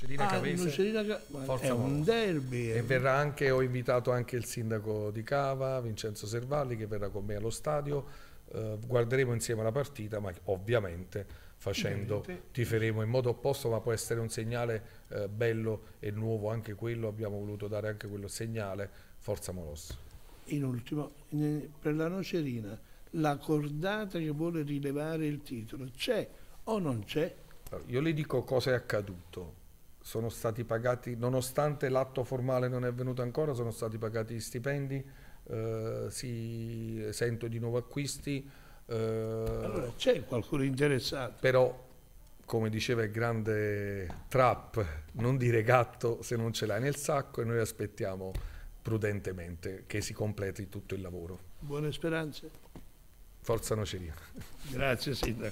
Cerina ah, Cavese Cerina Ca... è un derby e verrà anche, ho invitato anche il sindaco di Cava, Vincenzo Servalli che verrà con me allo stadio eh, guarderemo insieme la partita ma ovviamente facendo tiferemo in modo opposto ma può essere un segnale eh, bello e nuovo anche quello abbiamo voluto dare anche quello segnale Forza Molos in ultimo in, per la Nocerina la cordata che vuole rilevare il titolo c'è o non c'è? io le dico cosa è accaduto sono stati pagati, nonostante l'atto formale non è venuto ancora, sono stati pagati gli stipendi, eh, si esento di nuovi acquisti. Eh, allora c'è qualcuno interessato. Però, come diceva il grande Trap, non dire gatto se non ce l'hai nel sacco e noi aspettiamo prudentemente che si completi tutto il lavoro. Buone speranze. Forza Noceria. Grazie Sindaco.